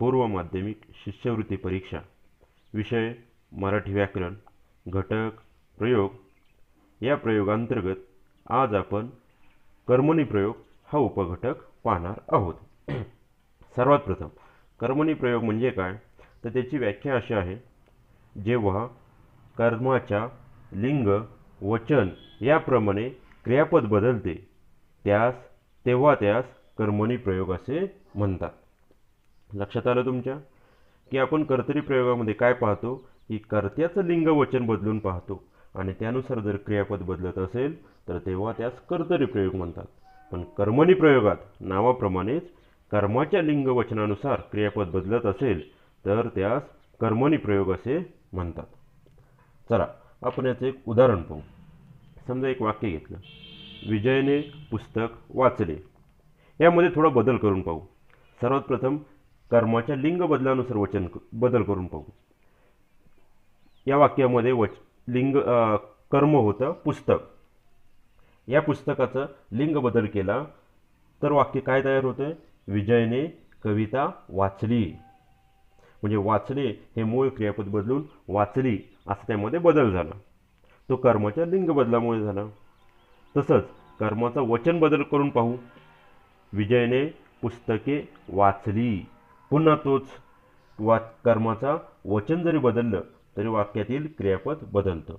पूर्व माध्यमिक शिष्यवृत्ती परीक्षा विषय मराठी व्याकरण घटक प्रयोग या प्रयोगांतर्गत आज आपण कर्मणी प्रयोग हा उपघटक पाहणार आहोत सर्वात प्रथम कर्मणी प्रयोग म्हणजे काय तर त्याची व्याख्या अशी आहे जेव्हा कर्माच्या लिंग वचन याप्रमाणे क्रियापद बदलते त्यास तेव्हा त्यास कर्मणी प्रयोग असे म्हणतात लक्षात आलं तुमच्या की आपण कर्तरी प्रयोगामध्ये काय पाहतो की कर्त्याचं लिंग वचन बदलून पाहतो आणि त्यानुसार जर क्रियापद बदलत असेल तर तेव्हा त्यास कर्तरी प्रयोग म्हणतात पण कर्मणी प्रयोगात नावाप्रमाणेच कर्माच्या लिंग वचनानुसार क्रियापद बदलत असेल तर त्यास कर्मणी प्रयोग असे म्हणतात चला आपण याचं एक उदाहरण पाहू समजा एक वाक्य घेतलं विजयने पुस्तक वाचले यामध्ये थोडा बदल करून पाहू सर्वात प्रथम कर्माच्या लिंग बदलानुसार वचन बदल करून पाहू या वाक्यामध्ये वच लिंग कर्म होतं पुस्तक या पुस्तकाचं लिंग बदल केला तर वाक्य काय तयार होतं विजयने कविता वाचली म्हणजे वाचले हे मूळ क्रियापद बदलून वाचली असं त्यामध्ये बदल झाला तो कर्माच्या लिंग बदलामुळे झाला तसंच कर्माचं वचन बदल करून पाहू विजयने पुस्तके वाचली पुन्हा तोच कर्माचा वचन जरी बदललं तरी वाक्यातील क्रियापद बदलतं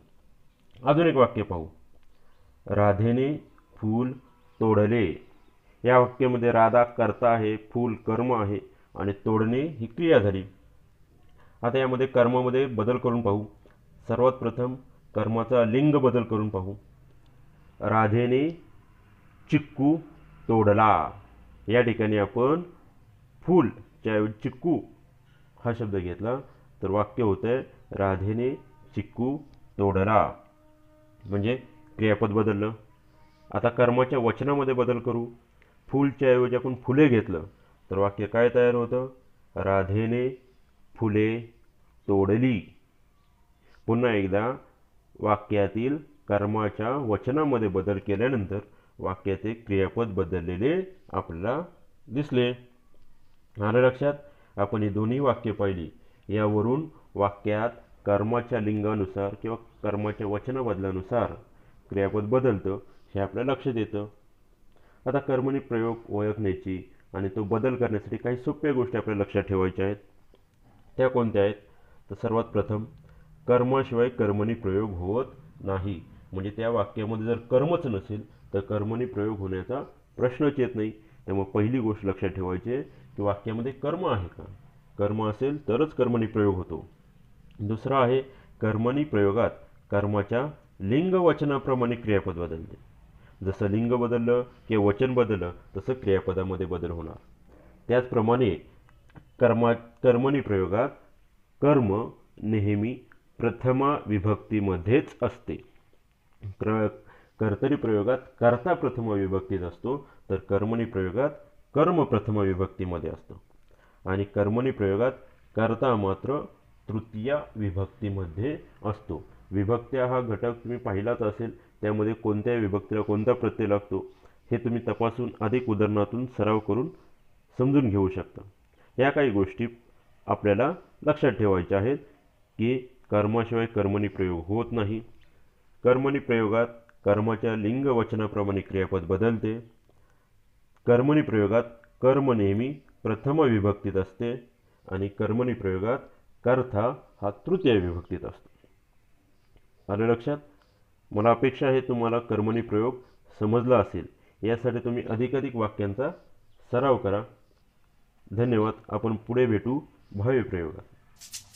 अजून एक वाक्य पाहू राधेने फूल तोडले या वाक्यामध्ये राधा कर्ता आहे फूल कर्म आहे आणि तोडणे ही क्रिया झाली आता यामध्ये कर्मामध्ये बदल करून पाहू सर्वात प्रथम कर्माचा लिंग बदल करून पाहू राधेने चिक्कू तोडला या ठिकाणी आपण फूल त्याऐवजी चिक्कू हा शब्द घेतला तर वाक्य होतं राधेने चिक्कू तोडला म्हणजे क्रियापद बदललं आता कर्माच्या वचनामध्ये बदल करू फूलच्या ऐवजी आपण फुले घेतलं तर वाक्य काय तयार होतं राधेने फुले तोडली पुन्हा एकदा वाक्यातील कर्माच्या वचनामध्ये बदल केल्यानंतर वाक्याचे क्रियापद बदललेले आपल्याला दिसले आलं लक्षात आपण ही दोन्ही वाक्य पाहिली यावरून वाक्यात कर्माच्या लिंगानुसार किंवा कर्माच्या बदलानुसार क्रियापद बदलतं हे आपल्या लक्षात येतं आता कर्मणी प्रयोग ओळखण्याची आणि तो बदल करण्यासाठी काही सोप्या गोष्टी आपल्या लक्षात ठेवायच्या आहेत त्या कोणत्या आहेत तर सर्वात प्रथम कर्माशिवाय कर्मणी प्रयोग होत नाही म्हणजे त्या वाक्यामध्ये जर कर्मच नसेल तर कर्मणी प्रयोग होण्याचा प्रश्नच येत नाही त्यामुळे पहिली गोष्ट लक्षात ठेवायची की वाक्यामध्ये कर्म आहे का कर्म असेल तरच कर्मणी प्रयोग होतो दुसरा आहे कर्मनी प्रयोगात कर्माच्या लिंगवचनाप्रमाणे क्रियापद बदलते जसं लिंग बदललं किंवा वचन बदललं तसं क्रियापदामध्ये बदल होणार त्याचप्रमाणे कर्मा कर्मणी प्रयोगात कर्म नेहमी प्रथमा विभक्तीमध्येच असते क्र कर्तरी प्रयोगात कर्ता प्रथमा विभक्तीत असतो तर कर्मणी प्रयोगात कर्म प्रथम विभक्तीमध्ये असतं आणि कर्मणी प्रयोगात कर्ता मात्र तृतीय विभक्तीमध्ये असतो विभक्त्या हा घटक तुम्ही पाहिलाच असेल त्यामध्ये कोणत्या विभक्तीला कोणता प्रत्यय लागतो हे तुम्ही तपासून अधिक उदाहरणातून सराव करून समजून घेऊ शकता या काही गोष्टी आपल्याला लक्षात ठेवायच्या आहेत की कर्माशिवाय कर्मणी प्रयोग होत नाही कर्मणी प्रयोगात कर्माच्या लिंग वचनाप्रमाणे क्रियापद बदलते कर्मणी प्रयोगात कर्म नेहमी प्रथम विभक्तीत असते आणि कर्मणी प्रयोगात कर्था हा तृतीय विभक्तीत असतो आलं लक्षात मला अपेक्षा आहे तुम्हाला कर्मणी प्रयोग समजला असेल यासाठी तुम्ही अधिकाधिक वाक्यांचा सराव करा धन्यवाद आपण पुढे भेटू भाव्य प्रयोगात